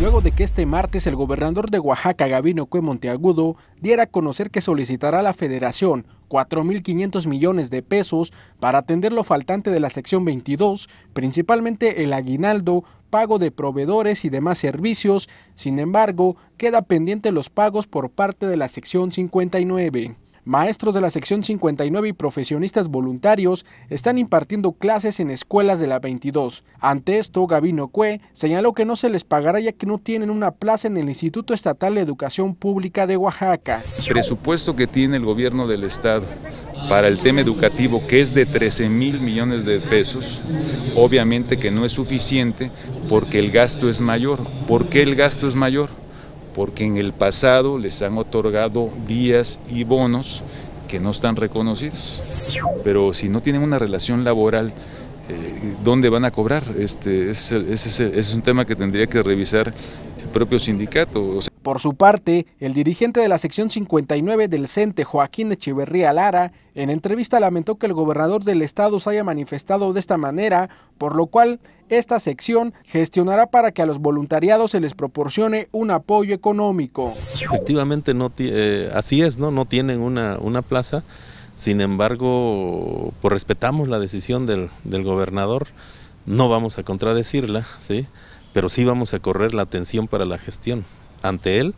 luego de que este martes el gobernador de Oaxaca, Gabino Cue Monteagudo, diera a conocer que solicitará a la federación 4.500 millones de pesos para atender lo faltante de la sección 22, principalmente el aguinaldo, pago de proveedores y demás servicios, sin embargo, queda pendiente los pagos por parte de la sección 59. Maestros de la sección 59 y profesionistas voluntarios están impartiendo clases en escuelas de la 22. Ante esto, Gabino Cue señaló que no se les pagará ya que no tienen una plaza en el Instituto Estatal de Educación Pública de Oaxaca. El presupuesto que tiene el gobierno del estado para el tema educativo, que es de 13 mil millones de pesos, obviamente que no es suficiente porque el gasto es mayor. ¿Por qué el gasto es mayor? porque en el pasado les han otorgado días y bonos que no están reconocidos. Pero si no tienen una relación laboral, eh, ¿dónde van a cobrar? Este, ese es un tema que tendría que revisar propio sindicato. Por su parte, el dirigente de la sección 59 del CENTE, Joaquín Echeverría Lara, en entrevista lamentó que el gobernador del estado se haya manifestado de esta manera, por lo cual esta sección gestionará para que a los voluntariados se les proporcione un apoyo económico. Efectivamente, no eh, así es, ¿no? no tienen una, una plaza, sin embargo, pues respetamos la decisión del, del gobernador, no vamos a contradecirla, ¿sí? pero sí vamos a correr la atención para la gestión ante él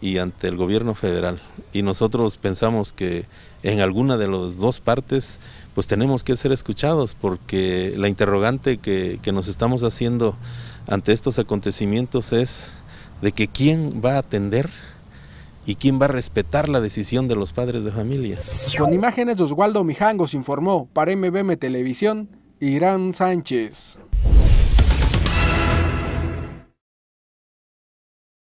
y ante el gobierno federal. Y nosotros pensamos que en alguna de las dos partes pues tenemos que ser escuchados porque la interrogante que, nos estamos haciendo ante estos acontecimientos es de que quién va a atender y quién va a respetar la decisión de los padres de familia. Con imágenes Oswaldo Mijangos informó para MBM Televisión, Irán Sánchez.